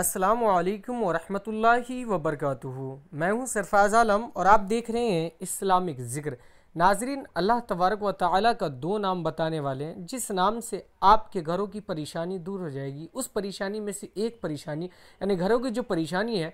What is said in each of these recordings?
अस्सलाम वालेकुम वरहमतुल्लाहि वबरकातुहू मैं हूं सरफाज आलम और आप देख रहे हैं इस्लामिक ज़िक्र नाजरीन अल्लाह तबारक व ताली का दो नाम बताने वाले हैं जिस नाम से आपके घरों की परेशानी दूर हो जाएगी उस परेशानी में से एक परेशानी यानी घरों की जो परेशानी है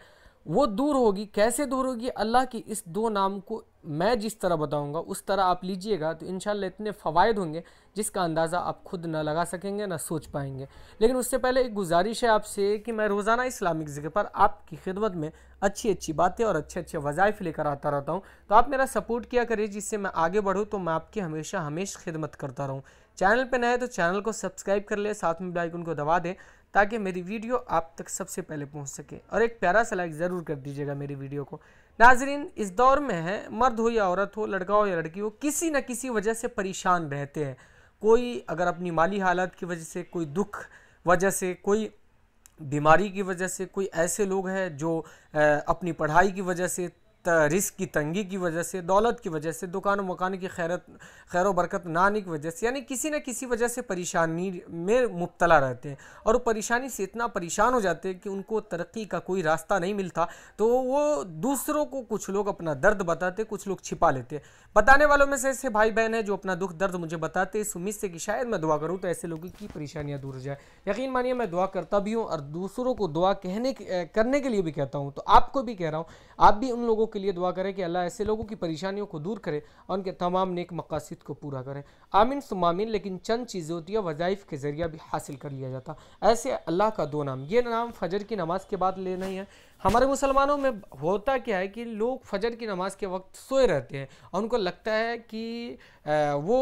वो दूर होगी कैसे दूर होगी अल्लाह के इस दो नाम को मैं जिस तरह बताऊंगा उस तरह आप लीजिएगा तो इन इतने फ़वाद होंगे जिसका अंदाज़ा आप खुद ना लगा सकेंगे ना सोच पाएंगे लेकिन उससे पहले एक गुजारिश है आपसे कि मैं रोज़ाना इस्लामिक ज़िक्र पर आपकी खिदमत में अच्छी अच्छी बातें और अच्छे अच्छे वज़ाइफ लेकर आता रहता हूँ तो आप मेरा सपोर्ट किया करिए जिससे मैं आगे बढ़ूँ तो मैं आपकी हमेशा हमेशा खिदमत करता रहूँ चैनल पर नए तो चैनल को सब्सक्राइब कर ले साथ में बेलाइकन को दबा दें ताकि मेरी वीडियो आप तक सबसे पहले पहुंच सके और एक प्यारा सा लाइक ज़रूर कर दीजिएगा मेरी वीडियो को नाजरीन इस दौर में है मर्द हो या औरत हो लड़का हो या लड़की हो किसी न किसी वजह से परेशान रहते हैं कोई अगर अपनी माली हालत की वजह से कोई दुख वजह से कोई बीमारी की वजह से कोई ऐसे लोग हैं जो अपनी पढ़ाई की वजह से रिस्क की तंगी की वजह से दौलत की वजह से दुकान व मकान की खैरत खैर बरकत ना आने की वजह से यानी किसी न किसी वजह से परेशानी में मुबतला रहते हैं और परेशानी से इतना परेशान हो जाते हैं कि उनको तरक्की का कोई रास्ता नहीं मिलता तो वो दूसरों को कुछ लोग अपना दर्द बताते कुछ लोग छिपा लेते बताने वालों में से ऐसे भाई बहन है जो अपना दुख दर्द मुझे बताते इस उम्मीद से कि शायद मैं दुआ करूँ तो ऐसे लोगों की परेशानियाँ दूर हो जाए यकीन मानिए मैं दुआ करता भी हूँ और दूसरों को दुआ कहने करने के लिए भी कहता हूँ तो आपको भी कह रहा हूँ आप भी उन लोगों के लिए दुआ करें कि अल्लाह ऐसे लोगों की परेशानियों को दूर करे और उनके तमाम नेक मकासद को पूरा करें आमिन सुमामिन लेकिन चंद चीज़ें होती है वज़ाइफ के ज़रिया भी हासिल कर लिया जाता ऐसे अल्लाह का दो नाम ये नाम फजर की नमाज़ के बाद लेना ही है हमारे मुसलमानों में होता क्या है कि लोग फजर की नमाज़ के वक्त सोए रहते हैं और उनको लगता है कि वो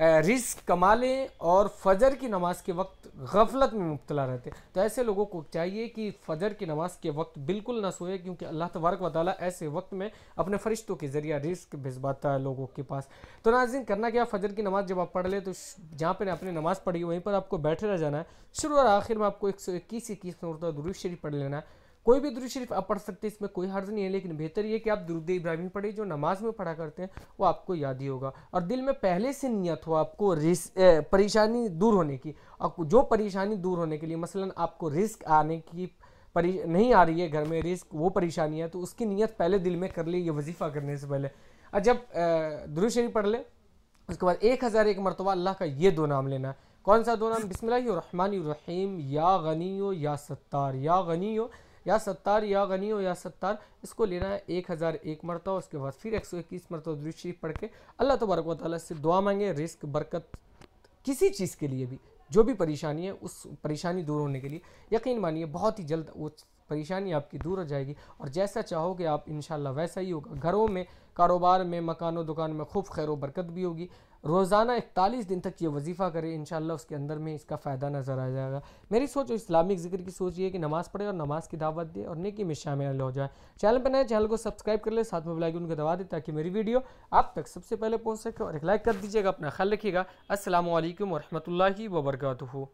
रिस्क कमा लें और फजर की नमाज़ के वक्त गफलत में मुबतला रहते हैं तो ऐसे लोगों को चाहिए कि फजर की नमाज़ के वक्त बिल्कुल ना सोए क्योंकि अल्लाह तबारक वाली ऐसे वक्त में अपने फरिश्तों के ज़रिए रिस्क भिजवाता है लोगों के पास तो नाजिन करना क्या फजर की नमाज़ जब आप पढ़ लें तो जहाँ पर आपने नमाज़ पढ़ी वहीं पर आपको बैठे रह जाना है शुरू और आखिर में आपको एक सौ इक्कीस इक्कीस में उर्दा दुरूफ शरीफ पढ़ लेना है कोई भी दुरुद शरीफ आप पढ़ सकते हैं इसमें कोई हर्ज नहीं है लेकिन बेहतर ये कि आप दुरुद इब्राहिम पढ़े जो नमाज में पढ़ा करते हैं वो आपको याद ही होगा और दिल में पहले से नीयत हो आपको परेशानी दूर होने की और जो परेशानी दूर होने के लिए मसलन आपको रिस्क आने की परि नहीं आ रही है घर में रिस्क वो परेशानी है तो उसकी नीयत पहले दिल में कर ली ये वजीफ़ा करने से पहले और जब दुरुद शरीफ पढ़ ले उसके बाद एक हज़ार एक मरतबा अल्लाह का ये दो नाम लेना है कौन सा दो नाम बिसमिल्लाम या गनी या सत्तार या गनी या सत्तार या गनी हो या सत्तार इसको लेना है एक हज़ार एक मरतब उसके बाद फिर एक सौ इक्कीस मरतबा दूसरी शरीफ पढ़ के अल्लाह तबारक वाली से दुआ मांगे रिस्क बरकत किसी चीज़ के लिए भी जो भी परेशानी है उस परेशानी दूर होने के लिए यकीन मानिए बहुत ही जल्द वो परेशानी आपकी दूर हो जाएगी और जैसा चाहोगे आप इन वैसा ही होगा घरों में कारोबार में मकानों दुकान में खूब खैर बरकत भी होगी रोज़ाना इकतालीस दिन तक ये वजीफ़ा करें इन उसके अंदर में इसका फ़ायदा नज़र आ जाएगा मेरी सोच इस्लामिक जिक्र की सोच ये कि नमाज़ पढ़े और नमाज़ की दावत दे और नेकी में शामिल हो जाए चैनल पर नए चैनल को सब्सक्राइब कर ले साथ में बेलाइक उनको दबा दे ताकि मेरी वीडियो आप तक सबसे पहले पहुँच सके और एक लाइक कर दीजिएगा अपना ख्याल रखिएगा असल वरहमल वर्का